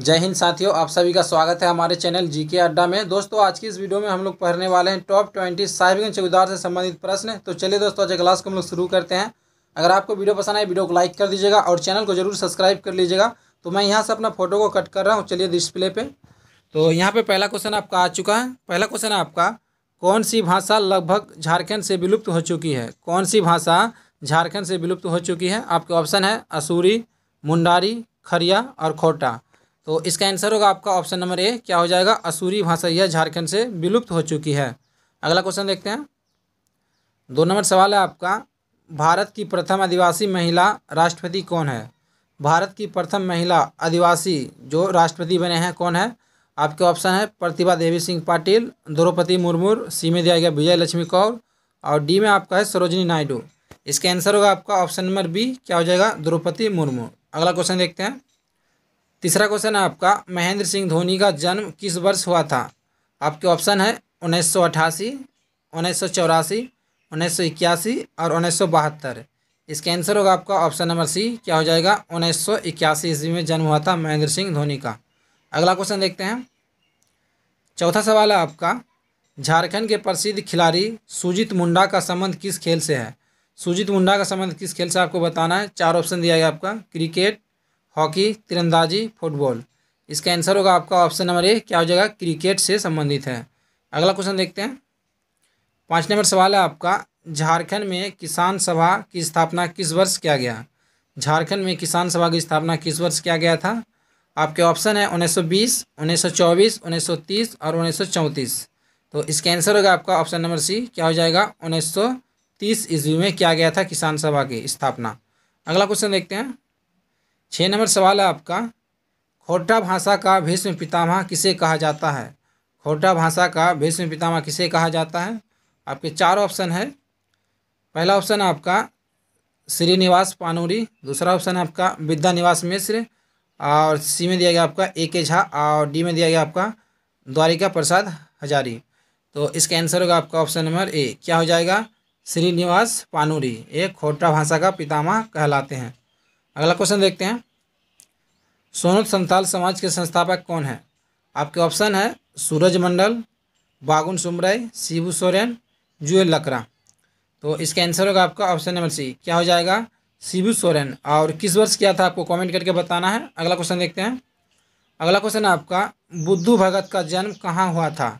जय हिंद साथियों आप सभी का स्वागत है हमारे चैनल जीके अड्डा में दोस्तों आज की इस वीडियो में हम लोग पढ़ने वाले हैं टॉप ट्वेंटी साहिबगंज चौकीदार से संबंधित प्रश्न तो चलिए दोस्तों आज क्लास को हम लोग शुरू करते हैं अगर आपको वीडियो पसंद आए वीडियो को लाइक कर दीजिएगा और चैनल को जरूर सब्सक्राइब कर लीजिएगा तो मैं यहाँ से अपना फोटो को कट कर रहा हूँ चलिए डिस्प्ले पर तो यहाँ पर पहला क्वेश्चन आपका आ चुका है पहला क्वेश्चन है आपका कौन सी भाषा लगभग झारखंड से विलुप्त हो चुकी है कौन सी भाषा झारखंड से विलुप्त हो चुकी है आपके ऑप्शन है असूरी मुंडारी खरिया और खोटा तो इसका आंसर होगा आपका ऑप्शन नंबर ए क्या हो जाएगा असूरी भाषा यह झारखंड से विलुप्त हो चुकी है अगला क्वेश्चन देखते हैं दो नंबर सवाल है आपका भारत की प्रथम आदिवासी महिला राष्ट्रपति कौन है भारत की प्रथम महिला आदिवासी जो राष्ट्रपति बने हैं कौन है आपके ऑप्शन है प्रतिभा देवी सिंह पाटिल द्रौपदी मुर्मू सी में दिया गया विजय लक्ष्मी कौर और डी में आपका है सरोजनी नायडू इसका आंसर होगा आपका ऑप्शन नंबर बी क्या हो जाएगा द्रौपदी मुर्मू अगला क्वेश्चन देखते हैं तीसरा क्वेश्चन है आपका महेंद्र सिंह धोनी का जन्म किस वर्ष हुआ था आपके ऑप्शन है उन्नीस सौ उन्नीस सौ चौरासी उन्नीस सौ इक्यासी और उन्नीस सौ बहत्तर इसका आंसर होगा आपका ऑप्शन नंबर सी क्या हो जाएगा उन्नीस सौ इक्यासी ईस्वी में जन्म हुआ था महेंद्र सिंह धोनी का अगला क्वेश्चन देखते हैं चौथा सवाल है आपका झारखंड के प्रसिद्ध खिलाड़ी सुजीत मुंडा का संबंध किस खेल से है सुजीत मुंडा का संबंध किस खेल से आपको बताना है चार ऑप्शन दिया गया आपका क्रिकेट हॉकी तिरंदाजी फुटबॉल इसका आंसर होगा आपका ऑप्शन नंबर ए क्या हो जाएगा क्रिकेट से संबंधित है अगला क्वेश्चन देखते हैं पाँच नंबर सवाल है आपका झारखंड में किसान सभा की स्थापना किस वर्ष किया गया झारखंड में किसान सभा की स्थापना किस वर्ष किया गया था आपके ऑप्शन है 1920, 1924, 1930 और 1934 तो इसका आंसर होगा आपका ऑप्शन नंबर सी क्या हो जाएगा 1930 ईस्वी में किया गया था किसान सभा की स्थापना अगला क्वेश्चन देखते हैं छः नंबर सवाल है आपका खोटा भाषा का भीष्म पितामह किसे कहा जाता है खोटा भाषा का भीष्म पितामह किसे कहा जाता है आपके चार ऑप्शन है पहला ऑप्शन है आपका श्रीनिवास पानूरी दूसरा ऑप्शन है आपका विद्या निवास मिश्र और सी में दिया गया आपका ए के झा और डी में दिया गया आपका द्वारिका प्रसाद हजारी तो इसका आंसर होगा आपका ऑप्शन नंबर ए क्या हो जाएगा श्रीनिवास पानूरी ये खोटा भाषा का पितामह कहलाते हैं अगला क्वेश्चन देखते हैं सोनत संथाल समाज के संस्थापक कौन है आपके ऑप्शन है सूरज मंडल बागुन सुमराय शिबू सोरेन जुएल लकरा तो इसका आंसर होगा आपका ऑप्शन नंबर सी क्या हो जाएगा शिबू सोरेन और किस वर्ष किया था आपको कमेंट करके बताना है अगला क्वेश्चन देखते हैं अगला क्वेश्चन है आपका बुद्धू भगत का जन्म कहाँ हुआ था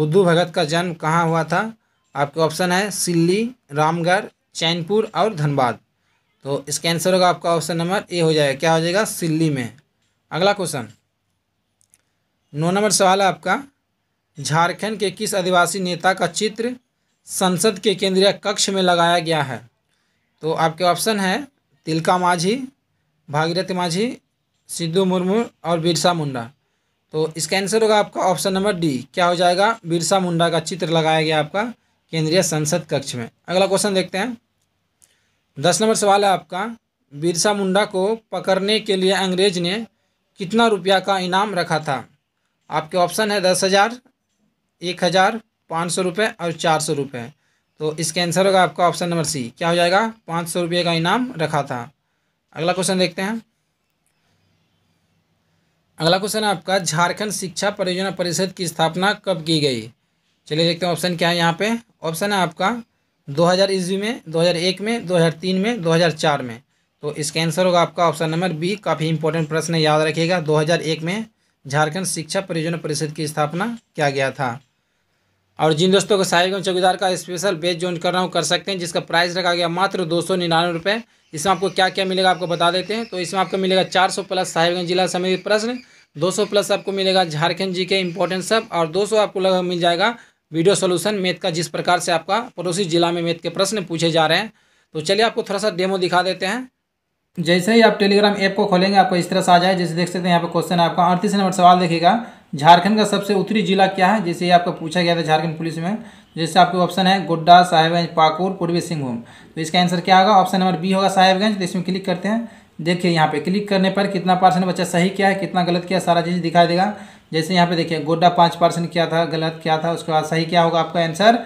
बुद्धू भगत का जन्म कहाँ हुआ था आपके ऑप्शन है सिल्ली रामगढ़ चैनपुर और धनबाद तो इसका आंसर होगा आपका ऑप्शन नंबर ए हो जाएगा क्या हो जाएगा सिल्ली में अगला क्वेश्चन नौ नंबर सवाल है आपका झारखंड के किस आदिवासी नेता का चित्र संसद के केंद्रीय कक्ष में लगाया गया है तो आपके ऑप्शन है तिलका माझी भागीरथ माझी सिद्धू मुर्मू और बिरसा मुंडा तो इसका आंसर होगा आपका ऑप्शन नंबर डी क्या हो जाएगा बिरसा मुंडा का चित्र लगाया गया आपका केंद्रीय संसद कक्ष में अगला क्वेश्चन देखते हैं दस नंबर सवाल है आपका बिरसा मुंडा को पकड़ने के लिए अंग्रेज ने कितना रुपया का इनाम रखा था आपके ऑप्शन है दस हज़ार एक हज़ार पाँच सौ रुपये और चार सौ रुपये तो इसका आंसर होगा आपका ऑप्शन नंबर सी क्या हो जाएगा पाँच सौ रुपये का इनाम रखा था अगला क्वेश्चन देखते हैं अगला क्वेश्चन है आपका झारखंड शिक्षा परियोजना परिषद की स्थापना कब की गई चलिए देखते हैं ऑप्शन क्या है यहाँ पे ऑप्शन है आपका दो हज़ार ईस्वी में दो हज़ार एक में दो हज़ार तीन में दो हज़ार चार में तो इसका आंसर होगा आपका ऑप्शन नंबर बी काफ़ी इंपॉर्टेंट प्रश्न है याद रखिएगा दो हज़ार एक में झारखंड शिक्षा परियोजना परिषद की स्थापना किया गया था और जिन दोस्तों को साहिबगंज चौकीदार का स्पेशल बेच ज्वाइन कर रहा हूँ कर सकते हैं जिसका प्राइस रखा गया मात्र दो सौ निन्यानवे रुपये इसमें आपको क्या क्या मिलेगा आपको बता देते हैं तो इसमें आपको मिलेगा चार सौ प्लस साहिबगंज जिला समिति प्रश्न दो सौ प्लस आपको मिलेगा झारखंड जी के सब और दो सौ आपको लगभग मिल जाएगा वीडियो सोल्यूशन मैथ का जिस प्रकार से आपका पड़ोसी जिला में मैथ के प्रश्न पूछे जा रहे हैं तो चलिए आपको थोड़ा सा डेमो दिखा देते हैं जैसे ही आप टेलीग्राम ऐप को खोलेंगे आपको इस तरह से आ जाए जैसे देख सकते हैं यहाँ पर क्वेश्चन आपका अड़तीस नंबर सवाल देखेगा झारखंड का सबसे उत्तरी जिला क्या है जैसे ये आपको पूछा गया था झारखंड पुलिस में जैसे आपके ऑप्शन है गोड्डा साहेबगंज पाकुर पूर्वी सिंहभूम तो इसका आंसर क्या होगा ऑप्शन नंबर बी होगा साहेबगंज तो इसमें क्लिक करते हैं देखिए यहाँ पे क्लिक करने पर कितना पर्सेंट बच्चा सही किया है कितना गलत किया सारा चीज़ दिखाई देगा जैसे यहाँ पे देखिए गोड्डा पाँच परसेंट क्या था गलत क्या था उसके बाद सही क्या होगा आपका आंसर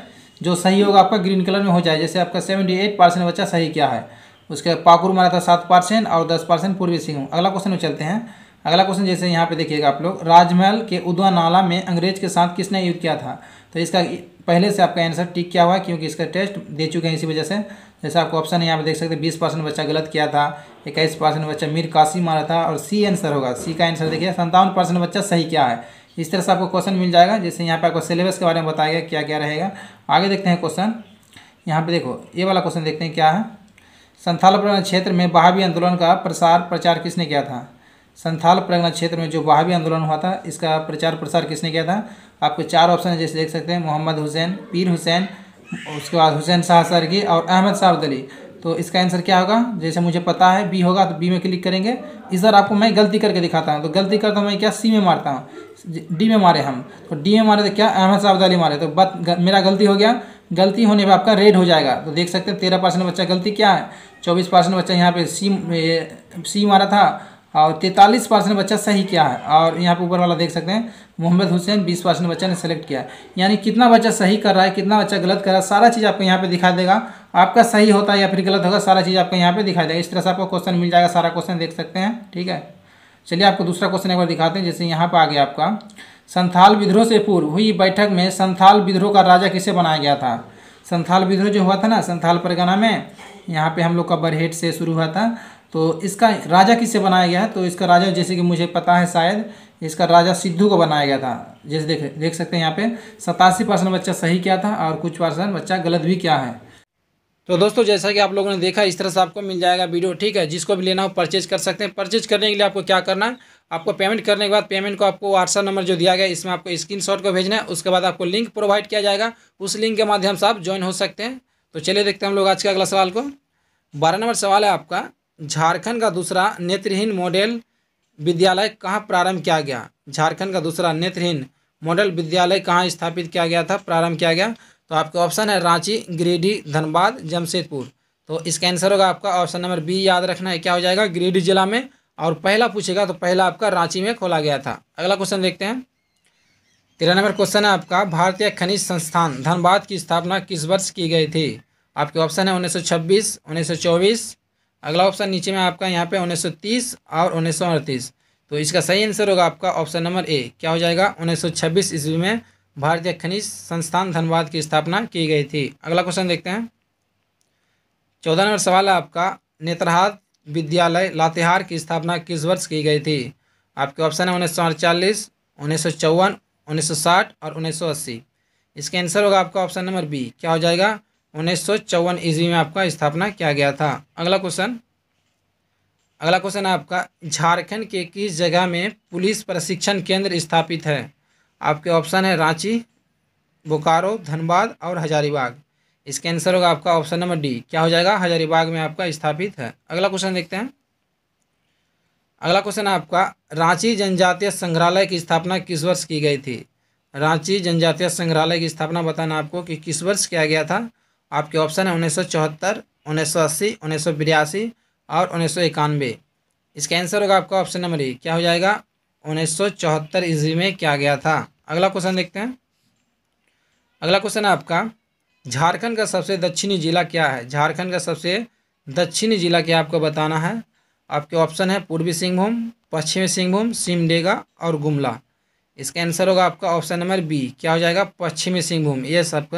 जो सही होगा आपका ग्रीन कलर में हो जाए जैसे आपका सेवेंटी एट परसेंट बच्चा सही क्या है उसके बाद पाकुर मारा था सात परसेंट और दस परसेंट पूर्वी सिंह अगला क्वेश्चन में चलते हैं अगला क्वेश्चन जैसे यहाँ पे देखिएगा आप लोग राजमहल के उदवा नाला में अंग्रेज के साथ किसने युद्ध किया था तो इसका पहले से आपका आंसर टिक क्या हुआ क्योंकि इसका टेस्ट दे चुके हैं इसी वजह से जैसे आपको ऑप्शन है यहाँ पे देख सकते हैं बीस परसेंट बच्चा गलत किया था इक्कीस परसेंट बच्चा मीर कासिम मारा था और सी आंसर होगा सी का आंसर देखिए संतावन परसेंट बच्चा सही क्या है इस तरह से आपको क्वेश्चन मिल जाएगा जैसे यहाँ पे आपको सिलेबस के बारे में बताया गया क्या क्या रहेगा आगे देखते हैं क्वेश्चन यहाँ पे देखो ये वाला क्वेश्चन देखते हैं क्या है संथाल प्रगणा क्षेत्र में बहावी आंदोलन का प्रसार प्रचार किसने किया था संथाल परगना क्षेत्र में जो बहावी आंदोलन हुआ था इसका प्रचार प्रसार किसने किया था आपको चार ऑप्शन जैसे देख सकते हैं मोहम्मद हुसैन पीर हुसैन और उसके बाद हुसैन शाह सरगी और अहमद साहब अली तो इसका आंसर क्या होगा जैसे मुझे पता है बी होगा तो बी में क्लिक करेंगे इस बार आपको मैं गलती करके दिखाता हूँ तो गलती करता हूँ मैं क्या सी में मारता हूँ डी में मारे हम तो डी में मारे तो क्या अहमद साहब अली मारे तो बत मेरा गलती हो गया गलती होने पर आपका रेड हो जाएगा तो देख सकते हैं तेरह परसेंट बच्चा गलती क्या है चौबीस परसेंट बच्चा यहाँ पर सी सी मारा था और तैंतालीस परसेंट बच्चा सही किया है और यहाँ पे ऊपर वाला देख सकते हैं मोहम्मद हुसैन बीस परसेंट बच्चा ने सेलेक्ट किया है यानी कितना बच्चा सही कर रहा है कितना बच्चा गलत कर रहा है सारा चीज़ आपको यहाँ पे दिखाई देगा आपका सही होता है या फिर गलत होगा सारा चीज़ आपको यहाँ पे दिखाई देगा इस तरह से आपको क्वेश्चन मिल जाएगा सारा क्वेश्चन देख सकते हैं ठीक है चलिए आपको दूसरा क्वेश्चन एक बार दिखाते हैं जैसे यहाँ पर आ गया आपका संथाल विद्रोह से पूर्व हुई बैठक में संथाल विद्रोह का राजा किसे बनाया गया था संथाल विद्रोह जो हुआ था ना संथाल परगना में यहाँ पे हम लोग का बरहेट से शुरू हुआ था तो इसका राजा किससे बनाया गया है तो इसका राजा जैसे कि मुझे पता है शायद इसका राजा सिद्धू को बनाया गया था जैसे देख देख सकते हैं यहाँ पे सतासी परसेंट बच्चा सही किया था और कुछ परसेंट बच्चा गलत भी क्या है तो दोस्तों जैसा कि आप लोगों ने देखा इस तरह से आपको मिल जाएगा वीडियो ठीक है जिसको भी लेना हो परचेज कर सकते हैं परचेज करने के लिए आपको क्या करना है आपको पेमेंट करने के बाद पेमेंट को आपको व्हाट्सअप नंबर जो दिया गया इसमें आपको स्क्रीनशॉट को भेजना है उसके बाद आपको लिंक प्रोवाइड किया जाएगा उस लिंक के माध्यम से आप ज्वाइन हो सकते हैं तो चलिए देखते हैं हम लोग आज के अगला सवाल को बारह नंबर सवाल है आपका झारखंड का दूसरा नेत्रहीन मॉडल विद्यालय कहाँ प्रारंभ किया गया झारखंड का दूसरा नेत्रहीन मॉडल विद्यालय कहाँ स्थापित किया गया था प्रारंभ किया गया तो आपका ऑप्शन है रांची गिरिडीह धनबाद जमशेदपुर तो इसका आंसर होगा आपका ऑप्शन नंबर बी याद रखना है क्या हो जाएगा गिरिडीह जिला में और पहला पूछेगा तो पहला आपका रांची में खोला गया था अगला क्वेश्चन देखते हैं तेरह नंबर क्वेश्चन है आपका भारतीय खनिज संस्थान धनबाद की स्थापना किस वर्ष की गई थी आपके ऑप्शन है उन्नीस सौ छब्बीस उन्नीस सौ चौबीस अगला ऑप्शन नीचे में आपका यहाँ पे तीस और उन्नीस तो इसका सही आंसर होगा आपका ऑप्शन नंबर ए क्या हो जाएगा छब्बीस ईस्वी में भारतीय खनिज संस्थान धनबाद की स्थापना की गई थी अगला क्वेश्चन देखते हैं चौदह नंबर सवाल है आपका नेत्रहाद विद्यालय लातेहार की स्थापना किस वर्ष की गई थी आपके ऑप्शन है उन्नीस सौ अड़चालीस उन्नीस सौ चौवन उन्नीस सौ साठ और उन्नीस सौ अस्सी इसका आंसर होगा आपका ऑप्शन नंबर बी क्या हो जाएगा उन्नीस सौ चौवन ईस्वी में आपका स्थापना किया गया था अगला क्वेश्चन अगला क्वेश्चन आपका झारखंड के किस जगह में पुलिस प्रशिक्षण केंद्र स्थापित है आपके ऑप्शन है रांची बोकारो धनबाद और हजारीबाग इसके आंसर होगा आपका ऑप्शन नंबर डी क्या हो जाएगा हजारीबाग में आपका स्थापित है अगला क्वेश्चन देखते हैं अगला क्वेश्चन आपका रांची जनजातीय संग्रहालय की स्थापना किस वर्ष की गई थी रांची जनजातीय संग्रहालय की स्थापना बताना आपको कि किस वर्ष किया गया था आपके ऑप्शन है उन्नीस सौ चौहत्तर उन्नीस सौ अस्सी उन्नीस सौ बिरासी और उन्नीस सौ इक्यानवे इसका आंसर होगा आपका ऑप्शन नंबर ए क्या हो जाएगा उन्नीस सौ चौहत्तर ईस्वी में क्या गया था अगला क्वेश्चन देखते हैं अगला क्वेश्चन है आपका झारखंड का सबसे दक्षिणी जिला क्या है झारखंड का सबसे दक्षिणी जिला क्या आपको बताना है आपके ऑप्शन है पूर्वी सिंहभूम पश्चिमी सिंहभूम सिमडेगा और गुमला इसका आंसर होगा आपका ऑप्शन नंबर बी क्या हो जाएगा पश्चिमी सिंहभूम ये सब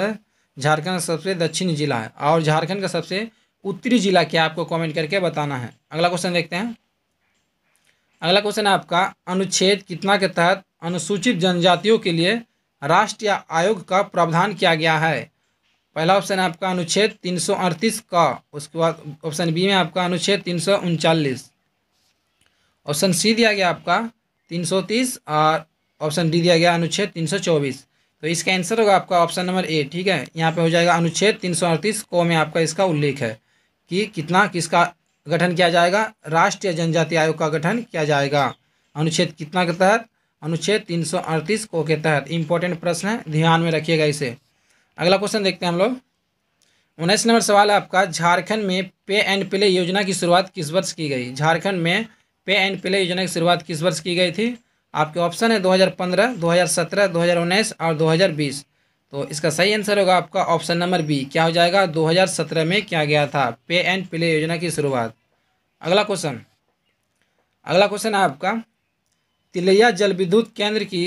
झारखंड का सबसे दक्षिणी जिला है और झारखंड का सबसे उत्तरी जिला क्या आपको कमेंट करके बताना है अगला क्वेश्चन देखते हैं अगला क्वेश्चन है आपका अनुच्छेद कितना के तहत अनुसूचित जनजातियों के लिए राष्ट्रीय आयोग का प्रावधान किया गया है पहला ऑप्शन है आपका अनुच्छेद तीन सौ अड़तीस का उसके बाद ऑप्शन बी में आपका अनुच्छेद तीन सौ उनचालीस ऑप्शन सी दिया गया आपका तीन सौ तीस और ऑप्शन डी दिया गया अनुच्छेद तीन सौ चौबीस तो इसका आंसर होगा आपका ऑप्शन नंबर ए ठीक है यहाँ पे हो जाएगा अनुच्छेद तीन सौ अड़तीस को में आपका इसका उल्लेख है कि कितना किसका गठन किया जाएगा राष्ट्रीय जनजाति आयोग का गठन किया जाएगा अनुच्छेद कितना के तहत अनुच्छेद तीन सौ अड़तीस को के तहत इंपॉर्टेंट प्रश्न है ध्यान में रखिएगा इसे अगला क्वेश्चन देखते हैं हम लोग उन्नीस नंबर सवाल है आपका झारखंड में पे एंड प्ले योजना की शुरुआत किस वर्ष की गई झारखंड में पे एंड प्ले योजना की शुरुआत किस वर्ष की गई थी आपके ऑप्शन है 2015, 2017, 2019 और 2020 तो इसका सही आंसर होगा आपका ऑप्शन नंबर बी क्या हो जाएगा 2017 में क्या गया था पे एंड प्ले योजना की शुरुआत अगला क्वेश्चन अगला क्वेश्चन है आपका तिलैया जल विद्युत केंद्र की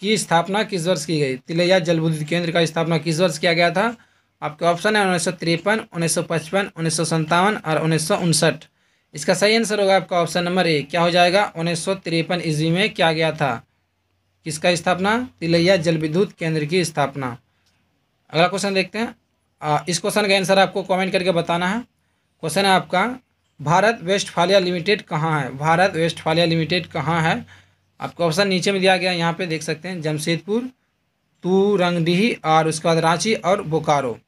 की स्थापना किस वर्ष की गई तिलैया जल विद्युत केंद्र का स्थापना किस वर्ष किया गया था आपके ऑप्शन है उन्नीस सौ तिरपन उन्नीस सौ पचपन उन्नीस सौ और उन्नीस सौ उनसठ इसका सही आंसर होगा आपका ऑप्शन नंबर ए क्या हो जाएगा उन्नीस सौ तिरपन ईस्वी में क्या गया था किसका स्थापना तिलैया जल विद्युत केंद्र की स्थापना अगला क्वेश्चन देखते हैं आ, इस क्वेश्चन का आंसर आपको कमेंट करके बताना है क्वेश्चन है आपका भारत वेस्ट फालिया लिमिटेड कहाँ है भारत वेस्ट फालिया लिमिटेड कहाँ है आपको ऑप्शन नीचे में दिया गया यहाँ पे देख सकते हैं जमशेदपुर तू रंगडीही और उसके बाद रांची और बोकारो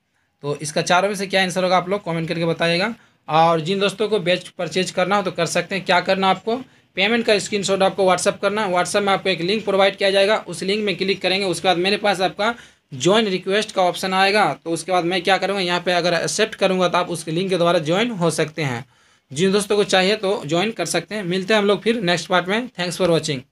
तो इसका चारों में से क्या आंसर होगा आप लोग कॉमेंट करके बताइएगा और जिन दोस्तों को बेच परचेज करना हो तो कर सकते हैं क्या करना आपको पेमेंट का स्क्रीनशॉट आपको व्हाट्सअप करना है व्हाट्सअप में आपको एक लिंक प्रोवाइड किया जाएगा उस लिंक में क्लिक करेंगे उसके बाद मेरे पास आपका ज्वाइन रिक्वेस्ट का ऑप्शन आएगा तो उसके बाद मैं क्या करूँगा यहाँ पे अगर एक्सेप्ट करूँगा तो आप उसके लिंक के द्वारा ज्वाइन हो सकते हैं जिन दोस्तों को चाहिए तो ज्वाइन कर सकते हैं मिलते हैं हम लोग फिर नेक्स्ट पार्ट में थैंक्स फॉर वॉचिंग